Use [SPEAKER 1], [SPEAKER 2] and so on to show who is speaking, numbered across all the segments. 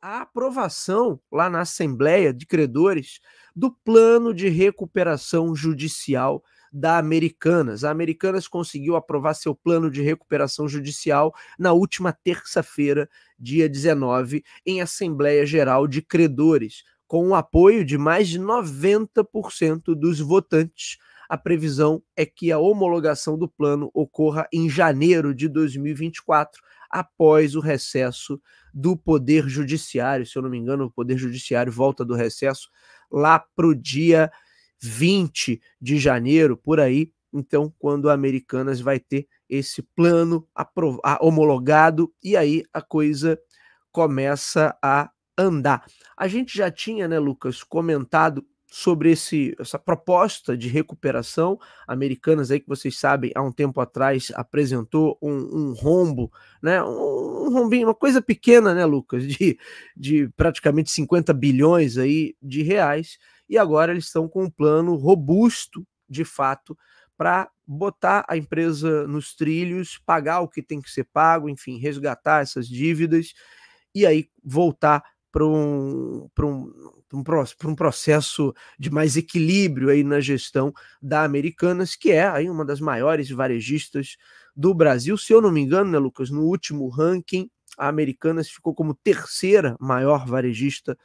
[SPEAKER 1] a aprovação lá na Assembleia de Credores do plano de recuperação judicial da Americanas. A Americanas conseguiu aprovar seu plano de recuperação judicial na última terça-feira, dia 19, em Assembleia Geral de Credores, com o apoio de mais de 90% dos votantes a previsão é que a homologação do plano ocorra em janeiro de 2024, após o recesso do Poder Judiciário. Se eu não me engano, o Poder Judiciário volta do recesso lá para o dia 20 de janeiro, por aí. Então, quando a Americanas vai ter esse plano homologado, e aí a coisa começa a andar. A gente já tinha, né, Lucas, comentado sobre esse, essa proposta de recuperação. Americanas aí que vocês sabem, há um tempo atrás apresentou um, um rombo, né? Um, um, rombinho, uma coisa pequena, né, Lucas? De, de praticamente 50 bilhões aí de reais. E agora eles estão com um plano robusto, de fato, para botar a empresa nos trilhos, pagar o que tem que ser pago, enfim, resgatar essas dívidas e aí voltar para um, um, um, um processo de mais equilíbrio aí na gestão da Americanas, que é aí uma das maiores varejistas do Brasil. Se eu não me engano, né, Lucas, no último ranking, a Americanas ficou como terceira maior varejista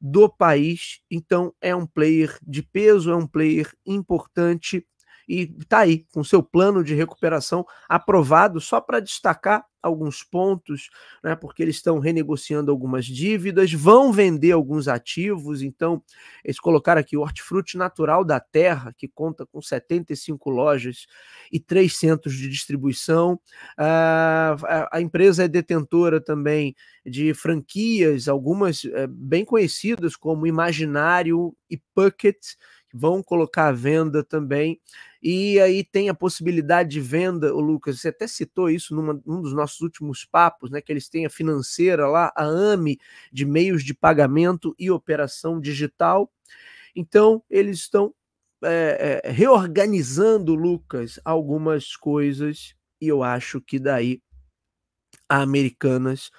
[SPEAKER 1] do país. Então, é um player de peso, é um player importante e está aí com seu plano de recuperação aprovado, só para destacar alguns pontos, né, porque eles estão renegociando algumas dívidas, vão vender alguns ativos, então eles colocaram aqui o Hortifruti Natural da Terra, que conta com 75 lojas e três centros de distribuição. Ah, a empresa é detentora também de franquias, algumas é, bem conhecidas como Imaginário e Pucket, vão colocar à venda também. E aí tem a possibilidade de venda, o Lucas, você até citou isso numa, num dos nossos últimos papos, né? Que eles têm a financeira lá, a AME, de meios de pagamento e operação digital. Então, eles estão é, é, reorganizando, Lucas, algumas coisas, e eu acho que daí a Americanas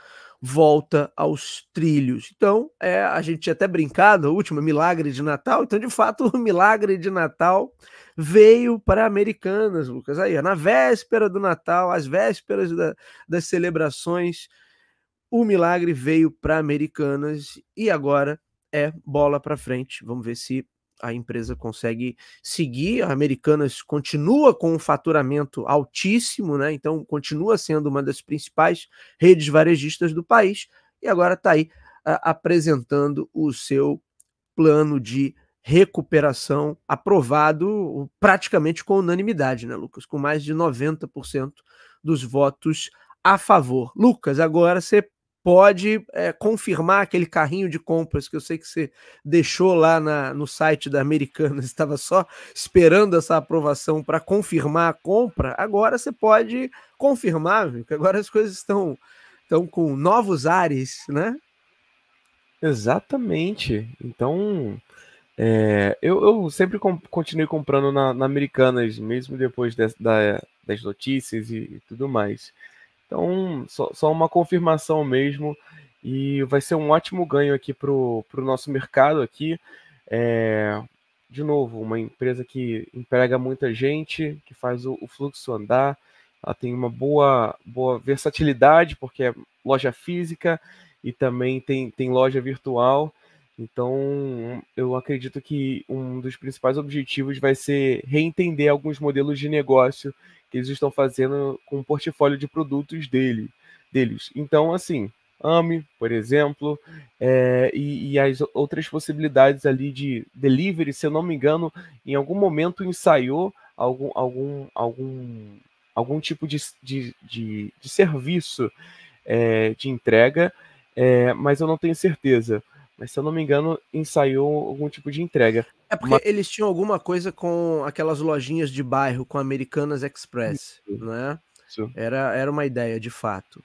[SPEAKER 1] volta aos trilhos. Então, é, a gente tinha até brincado, a última milagre de Natal. Então, de fato, o milagre de Natal veio para Americanas, Lucas. Aí, na véspera do Natal, às vésperas da, das celebrações, o milagre veio para Americanas e agora é bola para frente. Vamos ver se a empresa consegue seguir. A Americanas continua com um faturamento altíssimo, né? Então continua sendo uma das principais redes varejistas do país e agora está aí a, apresentando o seu plano de recuperação aprovado praticamente com unanimidade, né, Lucas? Com mais de 90% dos votos a favor. Lucas, agora você pode é, confirmar aquele carrinho de compras que eu sei que você deixou lá na, no site da Americanas, estava só esperando essa aprovação para confirmar a compra, agora você pode confirmar, viu? que agora as coisas estão, estão com novos ares, né?
[SPEAKER 2] Exatamente. Então, é, eu, eu, sempre continuei comprando na, na Americanas, mesmo depois de, da, das notícias e, e tudo mais. Então, só, só uma confirmação mesmo. E vai ser um ótimo ganho aqui para o nosso mercado aqui. É, de novo, uma empresa que emprega muita gente, que faz o, o fluxo andar. Ela tem uma boa, boa versatilidade, porque é loja física e também tem, tem loja virtual. Então, eu acredito que um dos principais objetivos vai ser reentender alguns modelos de negócio que eles estão fazendo com o portfólio de produtos dele, deles. Então, assim, AME, por exemplo, é, e, e, as outras possibilidades ali de delivery, se eu não me engano, em algum momento ensaiou algum, algum, algum, algum tipo de, de, de, de serviço é, de entrega, é, mas eu não tenho certeza mas se eu não me engano, ensaiou algum tipo de entrega. É porque Uma... eles tinham alguma
[SPEAKER 1] coisa com aquelas lojinhas de bairro com Americanas Express, Isso. né? Isso.
[SPEAKER 2] Era, era uma ideia, de fato.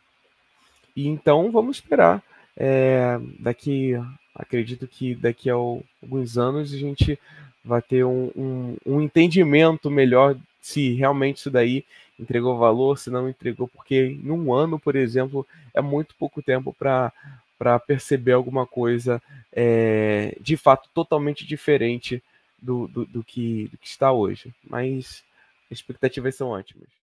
[SPEAKER 2] E então vamos esperar. É, daqui, acredito que daqui a alguns anos a gente vai ter um, um, um entendimento melhor se realmente isso daí entregou valor, se não entregou, porque em um ano, por exemplo, é muito pouco tempo para para perceber alguma coisa é, de fato totalmente diferente do, do, do, que, do que está hoje. Mas as expectativas são ótimas.